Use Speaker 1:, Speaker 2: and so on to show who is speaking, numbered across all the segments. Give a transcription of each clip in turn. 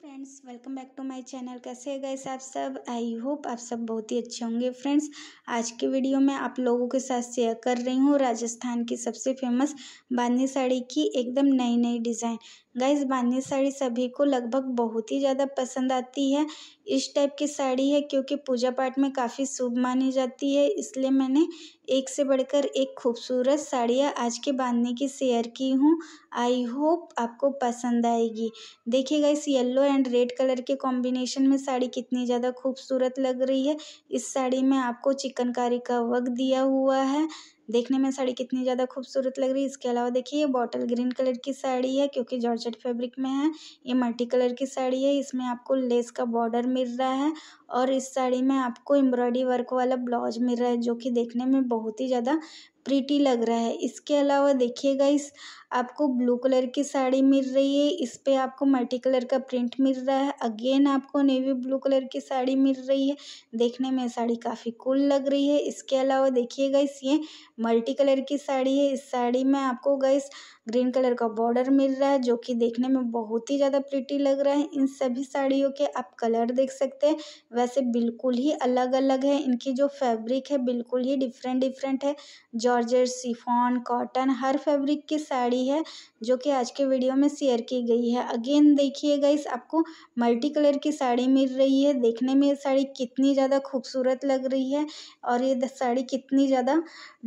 Speaker 1: friends welcome back to my channel कैसे गए आप सब आई होप आप सब बहुत ही अच्छे होंगे फ्रेंड्स आज के वीडियो में आप लोगों के साथ शेयर कर रही हूँ राजस्थान की सबसे फेमस बांधनी साड़ी की एकदम नई नई डिज़ाइन गाइस बांधनी साड़ी सभी को लगभग बहुत ही ज़्यादा पसंद आती है इस टाइप की साड़ी है क्योंकि पूजा पाठ में काफ़ी शुभ मानी जाती है इसलिए मैंने एक से बढ़कर एक खूबसूरत साड़ियाँ आज के बांधने की शेयर की हूँ आई होप आपको पसंद आएगी देखिए इस येलो एंड रेड कलर के कॉम्बिनेशन में साड़ी कितनी ज़्यादा खूबसूरत लग रही है इस साड़ी में आपको चिकनकारी का वर्क दिया हुआ है देखने में साड़ी कितनी ज्यादा खूबसूरत लग रही है इसके अलावा देखिए ये बॉटल ग्रीन कलर की साड़ी है क्योंकि जॉर्जेट फैब्रिक में है ये मल्टी कलर की साड़ी है इसमें आपको लेस का बॉर्डर मिल रहा है और इस साड़ी में आपको एम्ब्रॉयडरी वर्क वाला ब्लाउज मिल रहा है जो कि देखने में बहुत ही ज़्यादा प्रीटी लग रहा है इसके अलावा देखिए इस आपको ब्लू कलर की साड़ी मिल रही है इस पर आपको मल्टी कलर का प्रिंट मिल रहा है अगेन आपको नेवी ब्लू कलर की साड़ी मिल रही है देखने में साड़ी काफ़ी कूल लग रही है इसके अलावा देखिए इस ये मल्टी कलर की साड़ी है इस साड़ी में आपको गाइस ग्रीन कलर का बॉर्डर मिल रहा है जो कि देखने में बहुत ही ज़्यादा प्रिटी लग रहा है इन सभी साड़ियों के आप कलर देख सकते हैं वैसे बिल्कुल ही अलग अलग है इनकी जो फैब्रिक है बिल्कुल ही डिफरेंट डिफरेंट है जॉर्जेट सिफॉन कॉटन हर फैब्रिक की साड़ी है जो कि आज के वीडियो में शेयर की गई है अगेन देखिएगा इस आपको मल्टी कलर की साड़ी मिल रही है देखने में ये साड़ी कितनी ज़्यादा खूबसूरत लग रही है और ये साड़ी कितनी ज़्यादा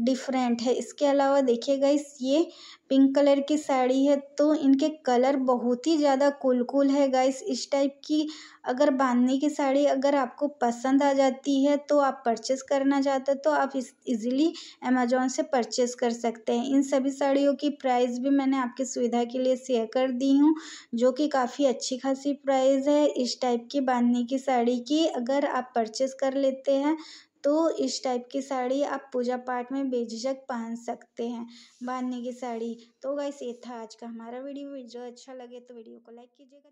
Speaker 1: डिफरेंट है इसके अलावा देखिएगा इस ये पिंक कलर की साड़ी है तो इनके कलर बहुत ही ज़्यादा कुल कुल है गाइस इस टाइप की अगर बांधनी की साड़ी अगर आपको पसंद आ जाती है तो आप परचेस करना चाहते हैं तो आप इस इजीली अमेजोन से परचेस कर सकते हैं इन सभी साड़ियों की प्राइस भी मैंने आपकी सुविधा के लिए शेयर कर दी हूँ जो कि काफ़ी अच्छी खासी प्राइस है इस टाइप की बांधने की साड़ी की अगर आप परचेस कर लेते हैं तो इस टाइप की साड़ी आप पूजा पाठ में बेझिझक पहन सकते हैं बांधने की साड़ी तो गाइस ये था आज का हमारा वीडियो जो अच्छा लगे तो वीडियो को लाइक कीजिएगा